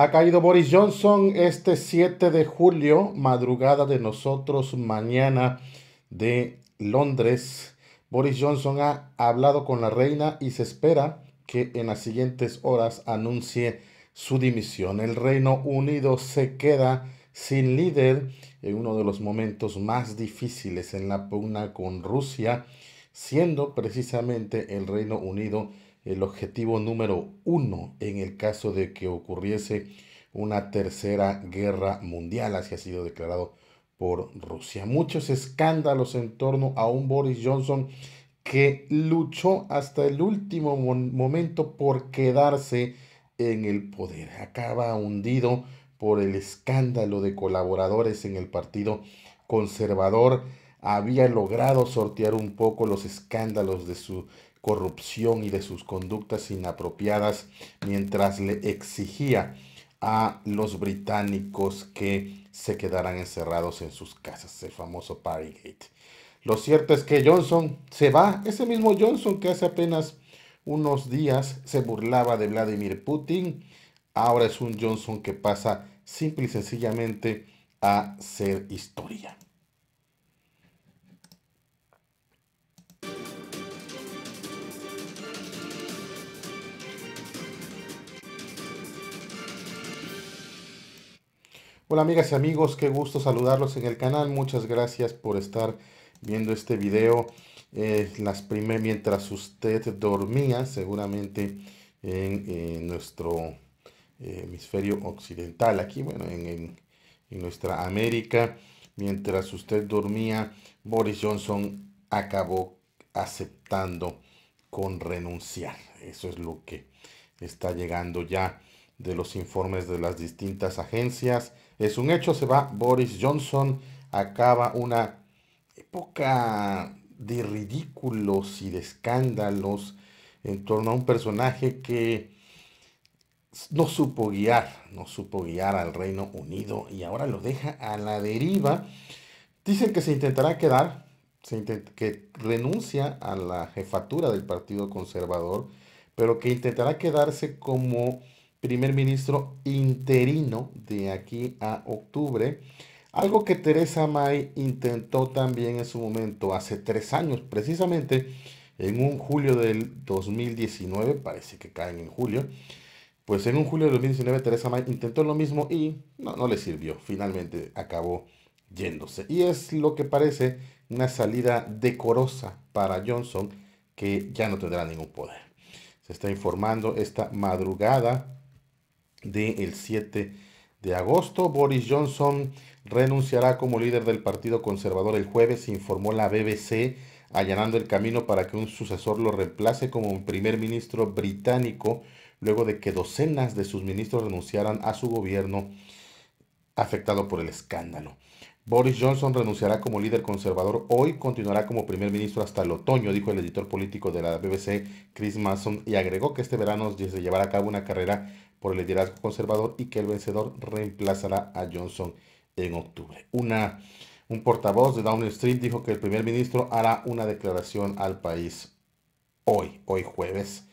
Ha caído Boris Johnson este 7 de julio, madrugada de nosotros, mañana de Londres. Boris Johnson ha hablado con la reina y se espera que en las siguientes horas anuncie su dimisión. El Reino Unido se queda sin líder en uno de los momentos más difíciles en la pugna con Rusia, siendo precisamente el Reino Unido el objetivo número uno en el caso de que ocurriese una tercera guerra mundial, así ha sido declarado por Rusia. Muchos escándalos en torno a un Boris Johnson que luchó hasta el último momento por quedarse en el poder. Acaba hundido por el escándalo de colaboradores en el Partido Conservador. Había logrado sortear un poco los escándalos de su corrupción y de sus conductas inapropiadas mientras le exigía a los británicos que se quedaran encerrados en sus casas, el famoso Parrygate. Lo cierto es que Johnson se va, ese mismo Johnson que hace apenas unos días se burlaba de Vladimir Putin, ahora es un Johnson que pasa simple y sencillamente a ser historia. Hola amigas y amigos, qué gusto saludarlos en el canal. Muchas gracias por estar viendo este video. Eh, las primeras mientras usted dormía, seguramente en, nuestro eh, hemisferio occidental, aquí, bueno, en, en nuestra América. Mientras usted dormía, Boris Johnson acabó aceptando con renunciar. Eso es lo que está llegando ya de los informes de las distintas agencias. Es un hecho, se va Boris Johnson, acaba una época de ridículos y de escándalos en torno a un personaje que no supo guiar, no supo guiar al Reino Unido y ahora lo deja a la deriva. Dicen que se intentará quedar, que renuncia a la jefatura del Partido Conservador, pero que intentará quedarse como primer ministro interino de aquí a octubre. Algo que Teresa May intentó también en su momento, hace tres años, precisamente en un julio del 2019, parece que caen en julio, pues en un julio del 2019 Teresa May intentó lo mismo y no, no le sirvió, finalmente acabó yéndose. Y es lo que parece una salida decorosa para Johnson, que ya no tendrá ningún poder. Se está informando esta madrugada del el 7 de agosto. Boris Johnson renunciará como líder del Partido Conservador el jueves, informó la BBC, allanando el camino para que un sucesor lo reemplace como primer ministro británico, luego de que docenas de sus ministros renunciaran a su gobierno afectado por el escándalo. Boris Johnson renunciará como líder conservador hoy, continuará como primer ministro hasta el otoño, dijo el editor político de la BBC, Chris Mason, y agregó que este verano se llevará a cabo una carrera por el liderazgo conservador y que el vencedor reemplazará a Johnson en octubre. Una, un portavoz de Downing Street dijo que el primer ministro hará una declaración al país hoy, hoy jueves.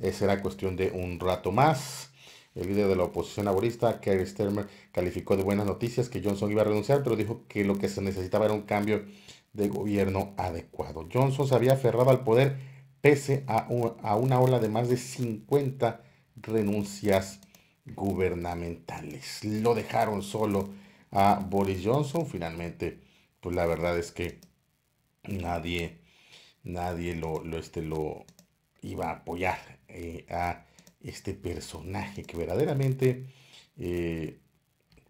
Esa era cuestión de un rato más. El líder de la oposición laborista, Kerry Sturmer, calificó de buenas noticias que Johnson iba a renunciar, pero dijo que lo que se necesitaba era un cambio de gobierno adecuado. Johnson se había aferrado al poder pese a, a una ola de más de 50 renuncias gubernamentales. Lo dejaron solo a Boris Johnson. Finalmente, pues la verdad es que nadie, nadie lo, este, lo iba a apoyar eh, a este personaje que verdaderamente, eh,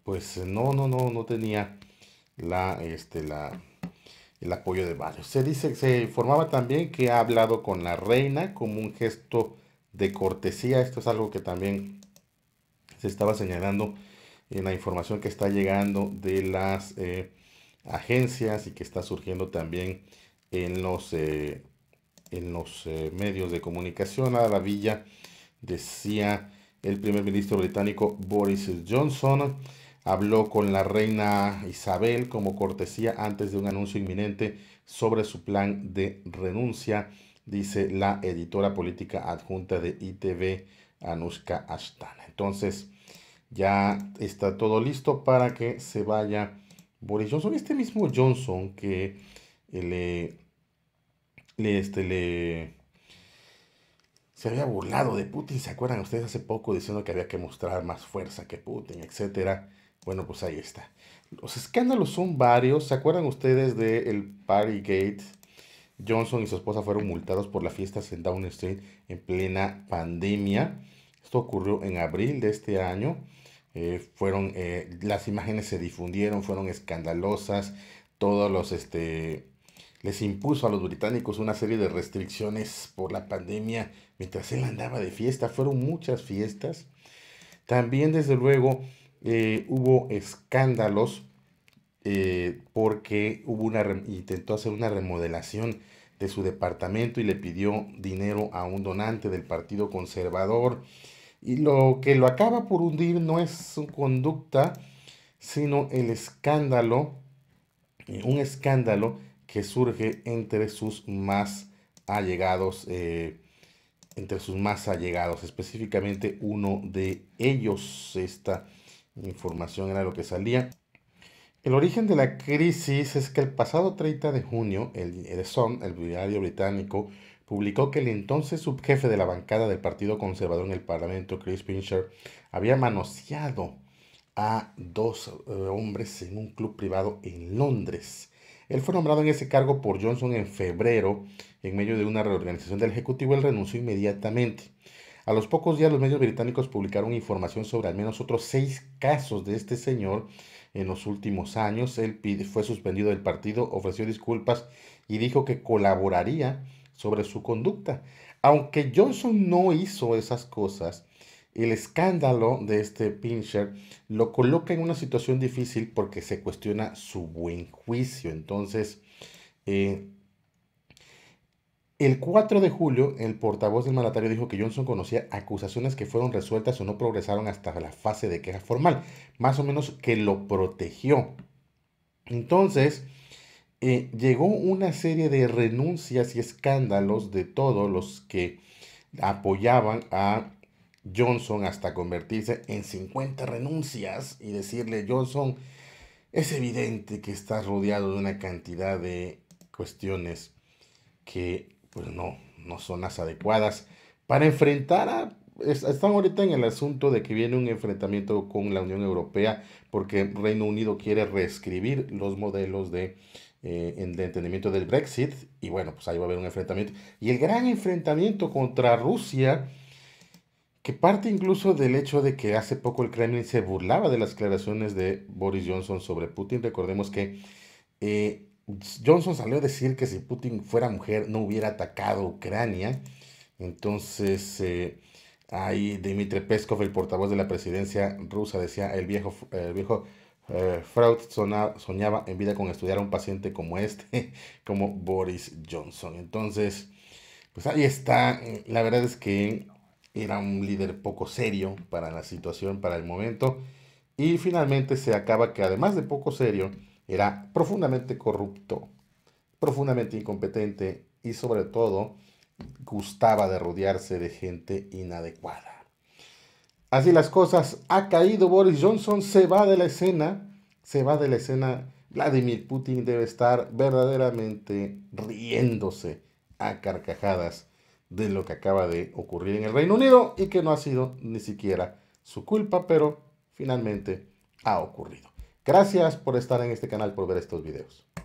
pues no, no, no, no tenía la, este, la, el apoyo de varios. Se dice, se informaba también que ha hablado con la reina como un gesto de cortesía. Esto es algo que también se estaba señalando en la información que está llegando de las eh, agencias y que está surgiendo también en los, eh, en los eh, medios de comunicación. A la villa decía el primer ministro británico Boris Johnson. Habló con la reina Isabel como cortesía antes de un anuncio inminente sobre su plan de renuncia dice la editora política adjunta de ITV, Anushka Ashtana. Entonces, ya está todo listo para que se vaya Boris Johnson. Este mismo Johnson que eh, le, este, le se había burlado de Putin, ¿se acuerdan ustedes hace poco diciendo que había que mostrar más fuerza que Putin, etcétera? Bueno, pues ahí está. Los escándalos son varios. ¿Se acuerdan ustedes del de Partygate? Johnson y su esposa fueron multados por las fiestas en Down Street en plena pandemia. Esto ocurrió en abril de este año. Eh, fueron, eh, las imágenes se difundieron, fueron escandalosas. Todos los, este, les impuso a los británicos una serie de restricciones por la pandemia mientras él andaba de fiesta. Fueron muchas fiestas. También, desde luego, eh, hubo escándalos eh, porque hubo una, intentó hacer una remodelación de su departamento y le pidió dinero a un donante del Partido Conservador. Y lo que lo acaba por hundir no es su conducta, sino el escándalo, eh, un escándalo que surge entre sus más allegados, eh, entre sus más allegados, específicamente uno de ellos. Esta información era lo que salía. El origen de la crisis es que el pasado 30 de junio, el, Sun, el diario británico, publicó que el entonces subjefe de la bancada del Partido Conservador en el Parlamento, Chris Pincher, había manoseado a dos eh, hombres en un club privado en Londres. Él fue nombrado en ese cargo por Johnson en febrero. En medio de una reorganización del Ejecutivo, él renunció inmediatamente. A los pocos días, los medios británicos publicaron información sobre al menos otros seis casos de este señor en los últimos años. Él fue suspendido del partido, ofreció disculpas y dijo que colaboraría sobre su conducta. Aunque Johnson no hizo esas cosas, el escándalo de este Pincher lo coloca en una situación difícil porque se cuestiona su buen juicio. Entonces, eh, el 4 de julio, el portavoz del mandatario dijo que Johnson conocía acusaciones que fueron resueltas o no progresaron hasta la fase de queja formal, más o menos que lo protegió. Entonces, eh, llegó una serie de renuncias y escándalos de todos los que apoyaban a Johnson hasta convertirse en 50 renuncias y decirle, Johnson, es evidente que estás rodeado de una cantidad de cuestiones que pues no, no son las adecuadas para enfrentar a... Están ahorita en el asunto de que viene un enfrentamiento con la Unión Europea porque Reino Unido quiere reescribir los modelos eh, de, entendimiento del Brexit y bueno, pues ahí va a haber un enfrentamiento. Y el gran enfrentamiento contra Rusia, que parte incluso del hecho de que hace poco el Kremlin se burlaba de las declaraciones de Boris Johnson sobre Putin. Recordemos que eh, Johnson salió a decir que si Putin fuera mujer no hubiera atacado Ucrania. Entonces, eh, ahí Dmitry Peskov, el portavoz de la presidencia rusa, decía, el viejo, el viejo eh, soñaba en vida con estudiar a un paciente como este, como Boris Johnson. Entonces, pues ahí está. La verdad es que era un líder poco serio para la situación, para el momento. Y finalmente se acaba que además de poco serio, era profundamente corrupto, profundamente incompetente y sobre todo gustaba de rodearse de gente inadecuada. Así las cosas, ha caído Boris Johnson, se va de la escena, se va de la escena. Vladimir Putin debe estar verdaderamente riéndose a carcajadas de lo que acaba de ocurrir en el Reino Unido y que no ha sido ni siquiera su culpa, pero finalmente ha ocurrido. Gracias por estar en este canal, por ver estos videos.